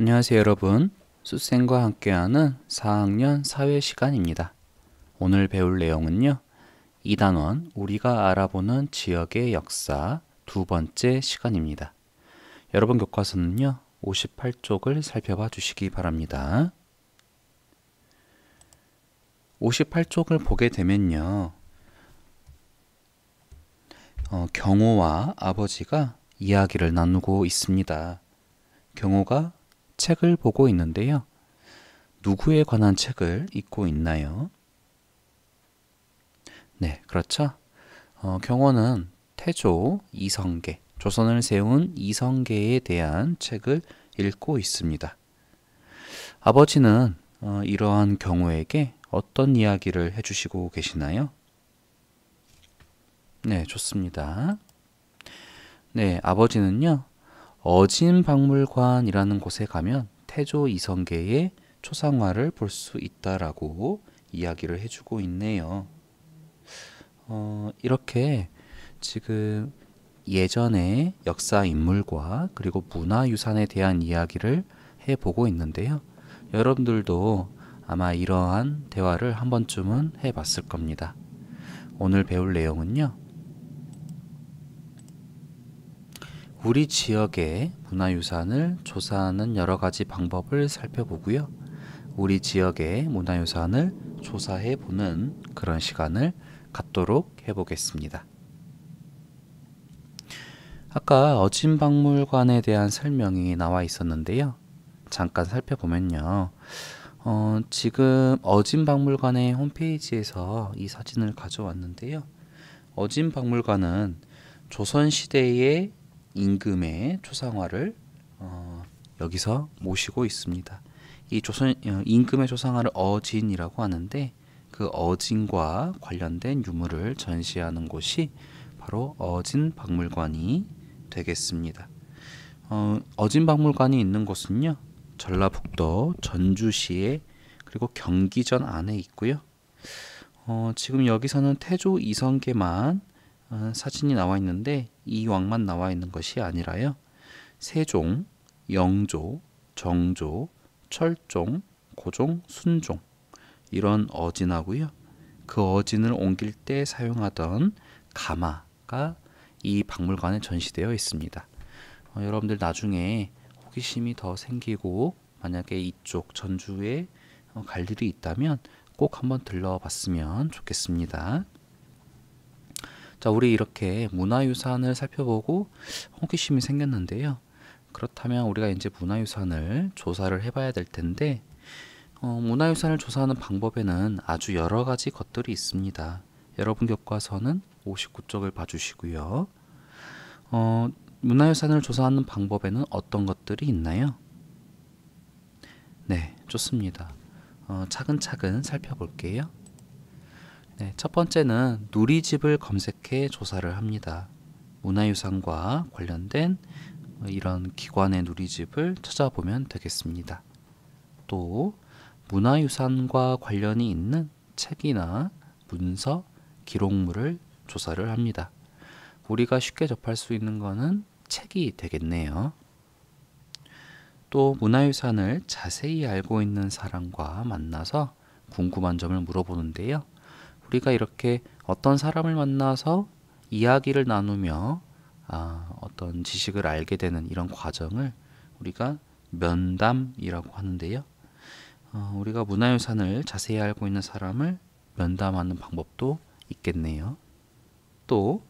안녕하세요 여러분 수생과 함께하는 4학년 사회 시간입니다 오늘 배울 내용은요 2단원 우리가 알아보는 지역의 역사 두 번째 시간입니다 여러분 교과서는요 58쪽을 살펴봐 주시기 바랍니다 58쪽을 보게 되면요 어, 경호와 아버지가 이야기를 나누고 있습니다 경호가 책을 보고 있는데요. 누구에 관한 책을 읽고 있나요? 네, 그렇죠. 어, 경호는 태조 이성계, 조선을 세운 이성계에 대한 책을 읽고 있습니다. 아버지는 어, 이러한 경우에게 어떤 이야기를 해주시고 계시나요? 네, 좋습니다. 네, 아버지는요, 어진박물관이라는 곳에 가면 태조 이성계의 초상화를 볼 수 있다라고 이야기를 해주고 있네요. 어, 이렇게 지금 예전의 역사 인물과 그리고 문화유산에 대한 이야기를 해보고 있는데요. 여러분들도 아마 이러한 대화를 한 번쯤은 해봤을 겁니다. 오늘 배울 내용은요. 우리 지역의 문화유산을 조사하는 여러 가지 방법을 살펴보고요. 우리 지역의 문화유산을 조사해 보는 그런 시간을 갖도록 해보겠습니다. 아까 어진박물관에 대한 설명이 나와 있었는데요. 잠깐 살펴보면요. 어, 지금 어진박물관의 홈페이지에서 이 사진을 가져왔는데요. 어진박물관은 조선시대의 임금의 초상화를 어, 여기서 모시고 있습니다. 이 조선 어, 임금의 초상화를 어진이라고 하는데 그 어진과 관련된 유물을 전시하는 곳이 바로 어진 박물관이 되겠습니다. 어, 어진 박물관이 있는 곳은요 전라북도 전주시에 그리고 경기전 안에 있고요. 어, 지금 여기서는 태조 이성계만 어, 사진이 나와 있는데 이 왕만 나와 있는 것이 아니라요. 세종, 영조, 정조, 철종, 고종, 순종 이런 어진하고요. 그 어진을 옮길 때 사용하던 가마가 이 박물관에 전시되어 있습니다. 어, 여러분들 나중에 호기심이 더 생기고 만약에 이쪽 전주에 어, 갈 일이 있다면 꼭 한번 들러봤으면 좋겠습니다. 자, 우리 이렇게 문화유산을 살펴보고 호기심이 생겼는데요. 그렇다면 우리가 이제 문화유산을 조사를 해봐야 될 텐데 어, 문화유산을 조사하는 방법에는 아주 여러 가지 것들이 있습니다. 여러분 교과서는 59쪽을 봐주시고요. 어, 문화유산을 조사하는 방법에는 어떤 것들이 있나요? 네, 좋습니다. 어, 차근차근 살펴볼게요. 네, 첫 번째는 누리집을 검색해 조사를 합니다. 문화유산과 관련된 이런 기관의 누리집을 찾아보면 되겠습니다. 또 문화유산과 관련이 있는 책이나 문서, 기록물을 조사를 합니다. 우리가 쉽게 접할 수 있는 것은 책이 되겠네요. 또 문화유산을 자세히 알고 있는 사람과 만나서 궁금한 점을 물어보는데요. 우리가 이렇게 어떤 사람을 만나서 이야기를 나누며 아, 어떤 지식을 알게 되는 이런 과정을 우리가 면담이라고 하는데요. 어, 우리가 문화유산을 자세히 알고 있는 사람을 면담하는 방법도 있겠네요. 또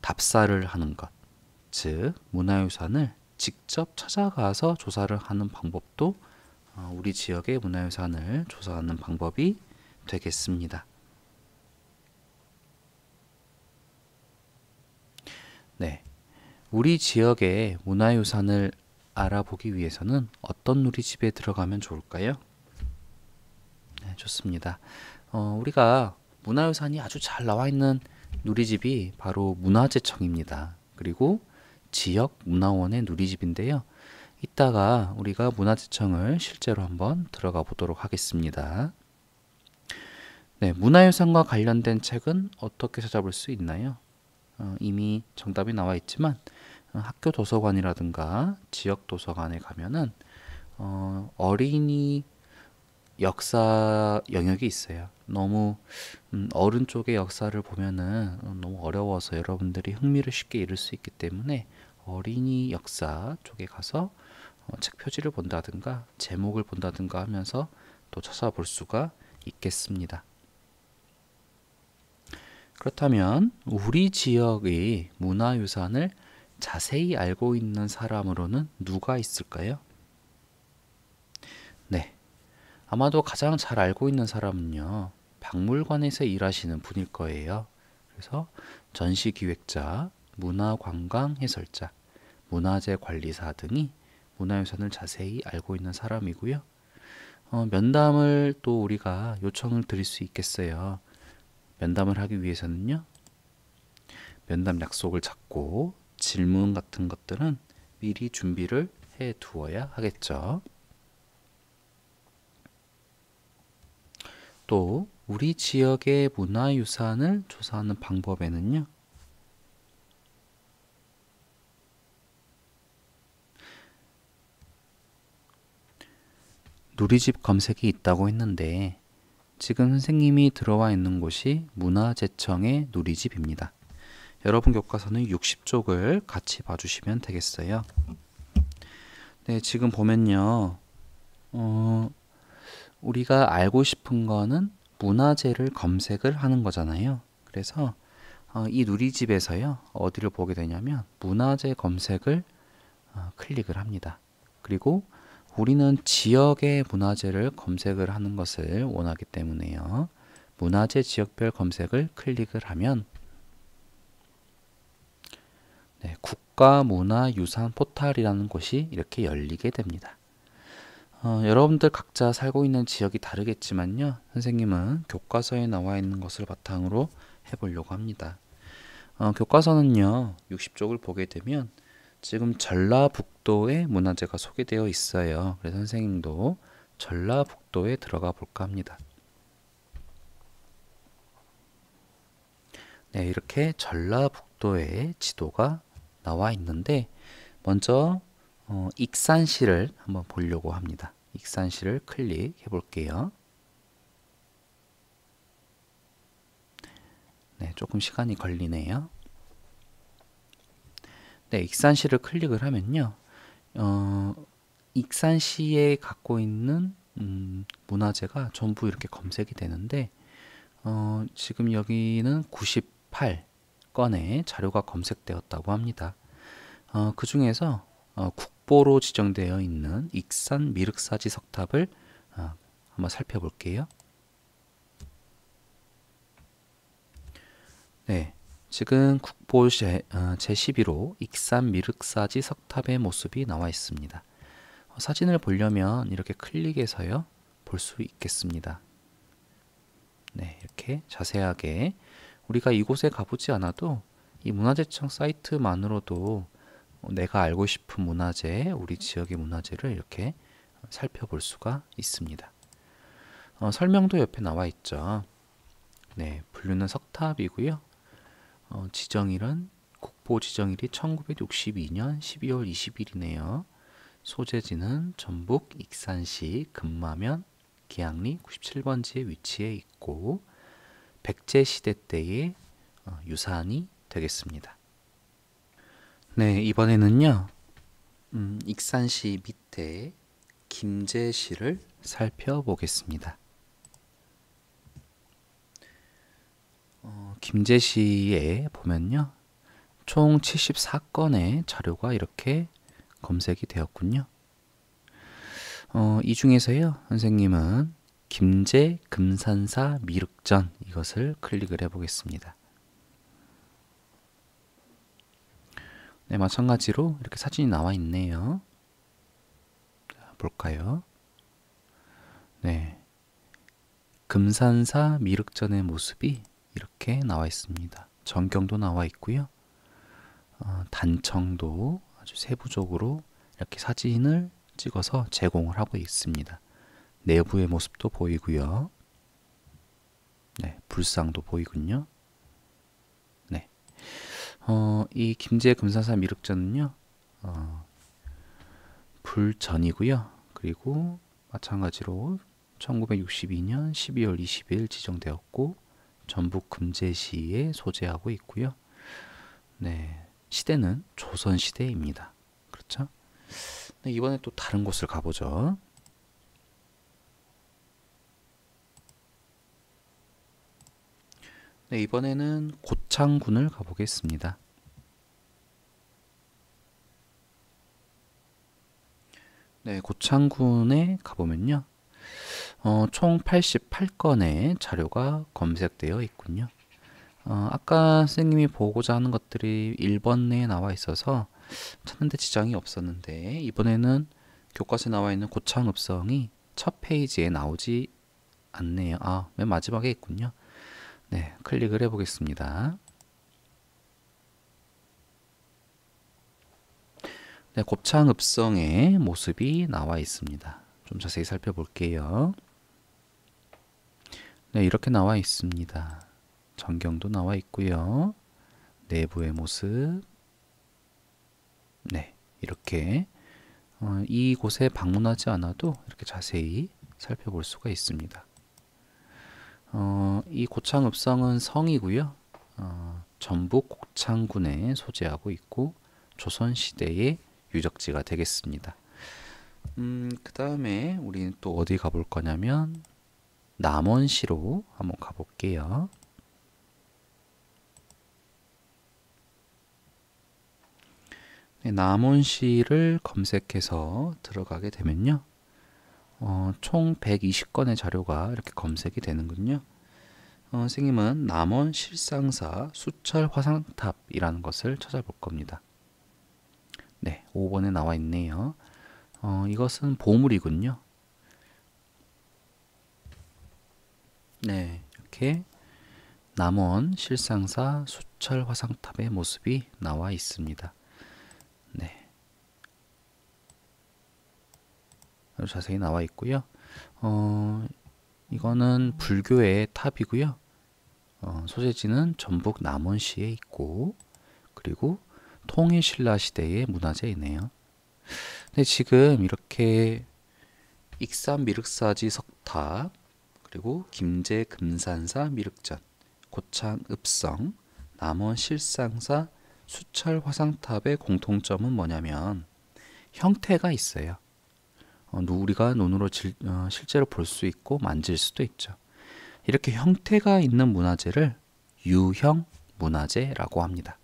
답사를 하는 것, 즉 문화유산을 직접 찾아가서 조사를 하는 방법도 어, 우리 지역의 문화유산을 조사하는 방법이 되겠습니다. 네. 우리 지역의 문화유산을 알아보기 위해서는 어떤 누리집에 들어가면 좋을까요? 네, 좋습니다. 어, 우리가 문화유산이 아주 잘 나와 있는 누리집이 바로 문화재청입니다. 그리고 지역 문화원의 누리집인데요. 이따가 우리가 문화재청을 실제로 한번 들어가 보도록 하겠습니다. 네, 문화유산과 관련된 책은 어떻게 찾아볼 수 있나요? 어, 이미 정답이 나와 있지만 어, 학교 도서관이라든가 지역 도서관에 가면은 어, 어린이 역사 영역이 있어요. 너무 음, 어른 쪽의 역사를 보면은 어, 너무 어려워서 여러분들이 흥미를 쉽게 잃을 수 있기 때문에 어린이 역사 쪽에 가서 어, 책 표지를 본다든가 제목을 본다든가 하면서 또 찾아볼 수가 있겠습니다. 그렇다면 우리 지역의 문화유산을 자세히 알고 있는 사람으로는 누가 있을까요? 네. 아마도 가장 잘 알고 있는 사람은요. 박물관에서 일하시는 분일 거예요. 그래서 전시 기획자, 문화관광 해설자, 문화재 관리사 등이 문화유산을 자세히 알고 있는 사람이고요. 어, 면담을 또 우리가 요청을 드릴 수 있겠어요. 면담을 하기 위해서는요. 면담 약속을 잡고 질문 같은 것들은 미리 준비를 해 두어야 하겠죠. 또 우리 지역의 문화유산을 조사하는 방법에는요. 누리집 검색이 있다고 했는데 지금 선생님이 들어와 있는 곳이 문화재청의 놀이집입니다. 여러분 교과서는 60쪽을 같이 봐주시면 되겠어요. 네, 지금 보면요. 어, 우리가 알고 싶은 거는 문화재를 검색을 하는 거잖아요. 그래서 어, 이 누리집에서요. 어디를 보게 되냐면 문화재 검색을 어, 클릭을 합니다. 그리고 우리는 지역의 문화재를 검색을 하는 것을 원하기 때문에요. 문화재 지역별 검색을 클릭을 하면 네, 국가문화유산 포탈이라는 곳이 이렇게 열리게 됩니다. 어, 여러분들 각자 살고 있는 지역이 다르겠지만요. 선생님은 교과서에 나와 있는 것을 바탕으로 해보려고 합니다. 어, 교과서는요. 60쪽을 보게 되면 지금 전라북도의 문화재가 소개되어 있어요. 그래서 선생님도 전라북도에 들어가 볼까 합니다. 네, 이렇게 전라북도의 지도가 나와 있는데 먼저 어, 익산시를 한번 보려고 합니다. 익산시를 클릭해 볼게요. 네, 조금 시간이 걸리네요. 네, 익산시를 클릭을 하면요. 어, 익산시에 갖고 있는 음, 문화재가 전부 이렇게 검색이 되는데 어, 지금 여기는 98건의 자료가 검색되었다고 합니다. 어, 그 중에서 어, 국보로 지정되어 있는 익산 미륵사지 석탑을 어, 한번 살펴볼게요. 네, 지금 국보 제, 어, 제11호 익산 미륵사지 석탑의 모습이 나와 있습니다. 어, 사진을 보려면 이렇게 클릭해서요. 볼 수 있겠습니다. 네, 이렇게 자세하게 우리가 이곳에 가보지 않아도 이 문화재청 사이트만으로도 내가 알고 싶은 문화재, 우리 지역의 문화재를 이렇게 살펴볼 수가 있습니다. 어, 설명도 옆에 나와 있죠. 네, 분류는 석탑이고요. 어, 지정일은 국보 지정일이 1962년 12월 20일이네요. 소재지는 전북 익산시 금마면 기양리 97번지에 위치해 있고 백제 시대 때의 어, 유산이 되겠습니다. 네, 이번에는요. 음, 익산시 밑에 김제시를 살펴보겠습니다. 김제시에 보면요. 총 74건의 자료가 이렇게 검색이 되었군요. 어, 이 중에서요, 선생님은 김제 금산사 미륵전 이것을 클릭을 해 보겠습니다. 네, 마찬가지로 이렇게 사진이 나와 있네요. 볼까요? 네. 금산사 미륵전의 모습이 이렇게 나와 있습니다. 전경도 나와 있고요. 어, 단청도 아주 세부적으로 이렇게 사진을 찍어서 제공을 하고 있습니다. 내부의 모습도 보이고요. 네, 불상도 보이군요. 네. 어, 이 김제 금사사 미륵전은요. 어, 불전이고요. 그리고 마찬가지로 1962년 12월 20일 지정되었고 전북 금제시에 소재하고 있고요. 네, 시대는 조선 시대입니다. 그렇죠? 네, 이번에 또 다른 곳을 가보죠. 네, 이번에는 고창군을 가보겠습니다. 네, 고창군에 가보면요. 어, 총 88건의 자료가 검색되어 있군요. 어, 아까 선생님이 보고자 하는 것들이 1번에 나와 있어서 찾는데 지장이 없었는데 이번에는 교과서에 나와 있는 고창읍성이 첫 페이지에 나오지 않네요. 아, 맨 마지막에 있군요. 네, 클릭을 해보겠습니다. 네, 곱창읍성의 모습이 나와 있습니다. 좀 자세히 살펴볼게요. 네, 이렇게 나와 있습니다. 전경도 나와 있고요. 내부의 모습 네, 이렇게 어, 이곳에 방문하지 않아도 이렇게 자세히 살펴볼 수가 있습니다. 어, 이 고창읍성은 성이고요. 어, 전북 고창군에 소재하고 있고 조선시대의 유적지가 되겠습니다. 음, 그 다음에 우리는 또 어디 가볼 거냐면 남원시로 한번 가볼게요. 네, 남원시를 검색해서 들어가게 되면요. 어, 총 120건의 자료가 이렇게 검색이 되는군요. 어, 선생님은 남원 실상사 수철 화상탑이라는 것을 찾아볼 겁니다. 네, 5번에 나와 있네요. 어, 이것은 보물이군요. 네, 이렇게 남원 실상사 수철 화상탑의 모습이 나와 있습니다. 네. 아주 자세히 나와 있고요. 어, 이거는 불교의 탑이고요. 어, 소재지는 전북 남원시에 있고 그리고 통일신라 시대의 문화재이네요. 근데 지금 이렇게 익산 미륵사지 석탑 그리고 김제 금산사 미륵전, 고창 읍성, 남원 실상사 수철 화상탑의 공통점은 뭐냐면 형태가 있어요. 어, 우리가 눈으로 질, 어, 실제로 볼 수 있고 만질 수도 있죠. 이렇게 형태가 있는 문화재를 유형 문화재라고 합니다.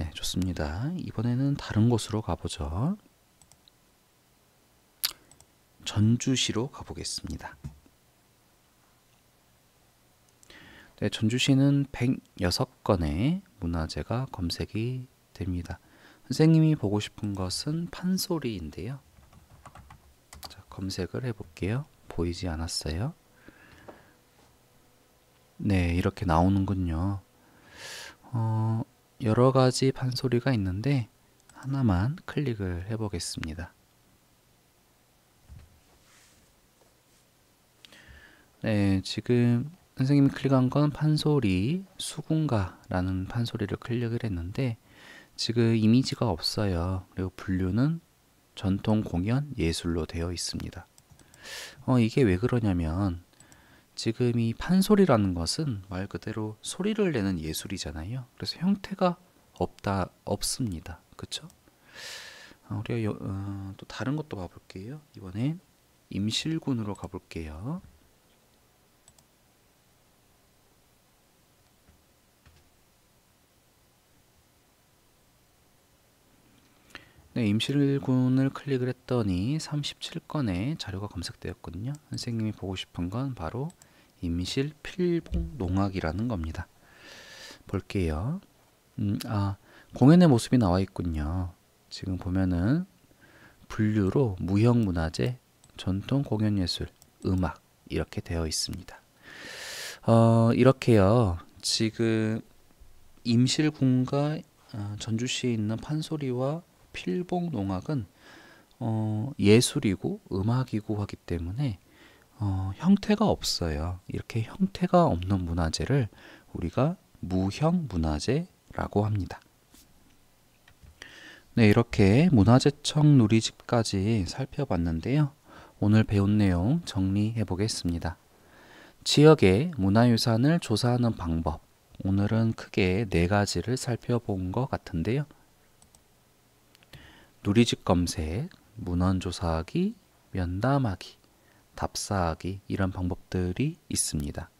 네, 좋습니다. 이번에는 다른 곳으로 가보죠. 전주시로 가보겠습니다. 네, 전주시는 106건의 문화재가 검색이 됩니다. 선생님이 보고 싶은 것은 판소리인데요. 자, 검색을 해볼게요. 보이지 않았어요. 네, 이렇게 나오는군요. 어, 여러 가지 판소리가 있는데 하나만 클릭을 해보겠습니다. 네, 지금 선생님이 클릭한 건 판소리 수군가라는 판소리를 클릭을 했는데 지금 이미지가 없어요. 그리고 분류는 전통 공연 예술로 되어 있습니다. 어, 이게 왜 그러냐면 지금 이 판소리라는 것은 말 그대로 소리를 내는 예술이잖아요. 그래서 형태가 없다 없습니다. 그렇죠? 어, 우리가 여, 어, 또 다른 것도 봐볼게요. 이번엔 임실군으로 가볼게요. 네, 임실군을 클릭을 했더니 37건의 자료가 검색되었거요 선생님이 보고 싶은 건 바로 임실 필봉 농악이라는 겁니다. 볼게요. 음, 아, 공연의 모습이 나와 있군요. 지금 보면은 분류로 무형 문화재, 전통 공연 예술, 음악 이렇게 되어 있습니다. 어, 이렇게요. 지금 임실군과 어, 전주시에 있는 판소리와 필봉농악은 어, 예술이고 음악이고 하기 때문에 어, 형태가 없어요. 이렇게 형태가 없는 문화재를 우리가 무형 문화재라고 합니다. 네, 이렇게 문화재청 누리집까지 살펴봤는데요. 오늘 배운 내용 정리해 보겠습니다. 지역의 문화유산을 조사하는 방법. 오늘은 크게 네 가지를 살펴본 것 같은데요. 누리집 검색, 문헌조사하기, 면담하기, 답사하기 이런 방법들이 있습니다.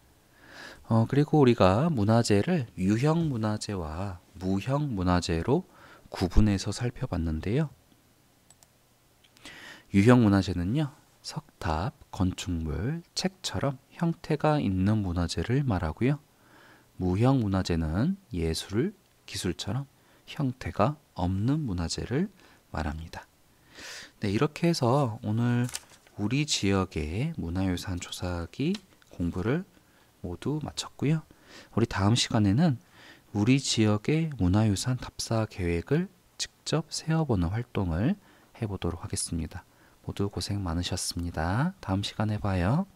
어, 그리고 우리가 문화재를 유형 문화재와 무형 문화재로 구분해서 살펴봤는데요. 유형 문화재는요. 석탑, 건축물, 책처럼 형태가 있는 문화재를 말하고요. 무형 문화재는 예술, 기술처럼 형태가 없는 문화재를 말합니다. 네, 이렇게 해서 오늘 우리 지역의 문화유산 조사기 공부를 모두 마쳤고요. 우리 다음 시간에는 우리 지역의 문화유산 답사 계획을 직접 세어보는 활동을 해보도록 하겠습니다. 모두 고생 많으셨습니다. 다음 시간에 봐요.